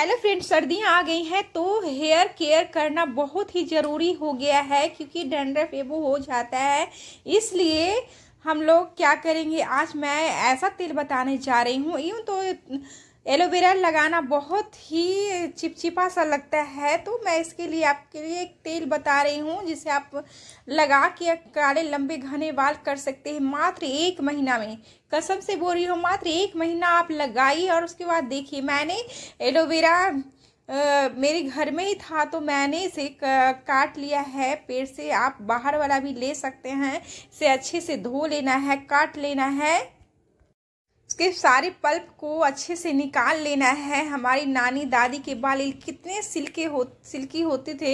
hello friends सर्दियां आ गई हैं तो हेयर केयर करना बहुत ही ज़रूरी हो गया है क्योंकि डेंड्रफ एबो हो जाता है इसलिए हम लोग क्या करेंगे आज मैं ऐसा तेल बताने जा रही हूँ यूँ तो एलोवेरा लगाना बहुत ही चिपचिपा सा लगता है तो मैं इसके लिए आपके लिए एक तेल बता रही हूँ जिसे आप लगा के काले लंबे घने बाल कर सकते हैं मात्र एक महीना में कसम से बोल रही हूँ मात्र एक महीना आप लगाइए और उसके बाद देखिए मैंने एलोवेरा मेरे घर में ही था तो मैंने इसे काट लिया है पेड़ से आप बाहर वाला भी ले सकते हैं इसे अच्छे से धो लेना है काट लेना है इसके सारे पल्प को अच्छे से निकाल लेना है हमारी नानी दादी के बाल कितने सिल्के हो सिल्की होते थे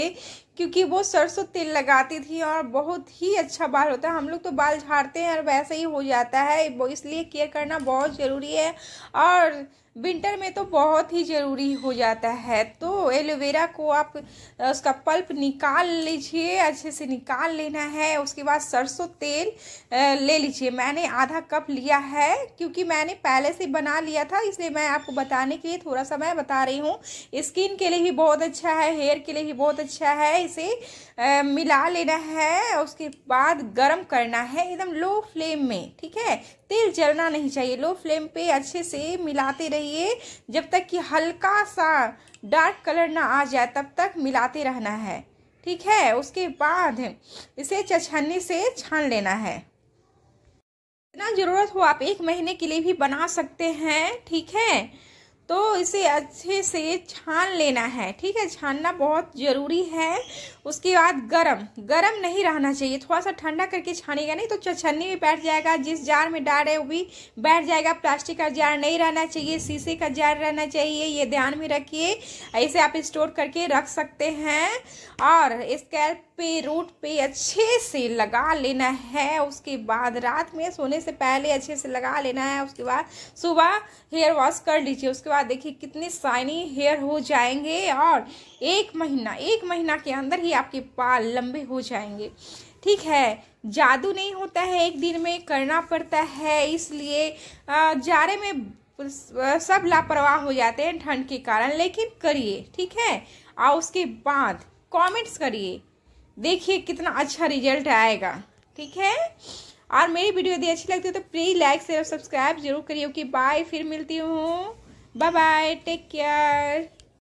क्योंकि वो सरसों तेल लगाती थी और बहुत ही अच्छा बाल होता है हम लोग तो बाल झाड़ते हैं और वैसे ही हो जाता है इसलिए केयर करना बहुत ज़रूरी है और विंटर में तो बहुत ही ज़रूरी हो जाता है तो एलोवेरा को आप उसका पल्प निकाल लीजिए अच्छे से निकाल लेना है उसके बाद सरसों तेल ले लीजिए मैंने आधा कप लिया है क्योंकि मैंने पहले से बना लिया था इसलिए मैं आपको बताने के लिए थोड़ा सा मैं बता रही हूँ स्किन के लिए भी बहुत अच्छा है हेयर के लिए भी बहुत अच्छा है इसे आ, मिला लेना है उसके बाद गरम करना है एकदम लो फ्लेम में ठीक है तेल जलना नहीं चाहिए लो फ्लेम पे अच्छे से मिलाते रहिए जब तक कि हल्का सा डार्क कलर ना आ जाए तब तक मिलाते रहना है ठीक है उसके बाद इसे चछन्नी से छान लेना है जितना ज़रूरत हो आप एक महीने के लिए भी बना सकते हैं ठीक है तो इसे अच्छे से छान लेना है ठीक है छानना बहुत ज़रूरी है उसके बाद गरम गरम नहीं रहना चाहिए थोड़ा सा ठंडा करके छानेगा नहीं तो छन्नी भी बैठ जाएगा जिस जार में डाल रहे वो भी बैठ जाएगा प्लास्टिक का जार नहीं रहना चाहिए शीशे का जार रहना चाहिए ये ध्यान में रखिए ऐसे आप स्टोर करके रख सकते हैं और स्कैल्प पे रूट पे अच्छे से लगा लेना है उसके बाद रात में सोने से पहले अच्छे से लगा लेना है उसके बाद सुबह हेयर वॉश कर लीजिए उसके बाद बाद देखिए कितने शाइनी हेयर हो जाएंगे और एक महीना एक महीना के अंदर ही आपके बाल लंबे हो जाएंगे ठीक है जादू नहीं होता है एक दिन में करना पड़ता है इसलिए जाड़े में सब लापरवाह हो जाते हैं ठंड के कारण लेकिन करिए ठीक है और उसके बाद कमेंट्स करिए देखिए कितना अच्छा रिजल्ट आएगा ठीक है और मेरी वीडियो यदि अच्छी लगती है तो प्लीज़ लाइक शेयर और सब्सक्राइब जरूर करिए ओके बाय फिर मिलती हूँ बाय बाय टेक केयर